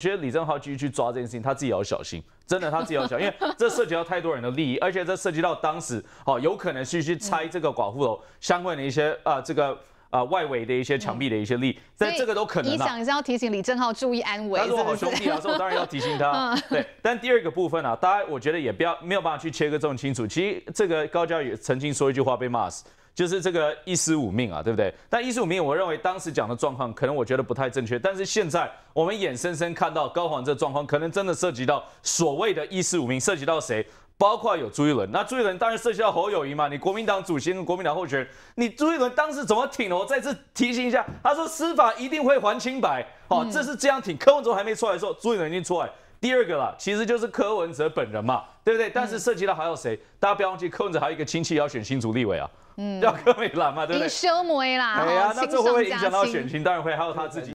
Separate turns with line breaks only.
觉得李正浩继续去抓这件事情，他自己要小心，真的他自己要小心，因为这涉及到太多人的利益，而且这涉及到当时哦，有可能去去拆这个寡妇楼相关的一些啊，这个啊外围的一些墙壁的一些力，但这个都可能。你想
是要提醒李正浩注意安危，他是我好兄弟啊，所以当然要提醒他。
对，但第二个部分啊，大家我觉得也不要没有办法去切割这么清楚。其实这个高教宇曾经说一句话被骂死。就是这个一死五命啊，对不对？但一死五命，我认为当时讲的状况，可能我觉得不太正确。但是现在我们眼睁睁看到高黄这状况，可能真的涉及到所谓的“一死五命”，涉及到谁？包括有朱一伦。那朱一伦当然涉及到侯友谊嘛。你国民党主席跟国民党候选人，你朱一伦当时怎么挺的？我再次提醒一下，他说司法一定会还清白。好，这是这样挺。柯文哲还没出来的时候，朱一伦已经出来。第二个啦，其实就是柯文哲本人嘛，对不对？但是涉及到还有谁？大家不要忘记，柯文哲还有一个亲戚要选新竹立委啊，嗯，要柯美兰嘛，对不对？兄
妹啦，呀，那这会不会影响到选
情，当然会，还有他自己。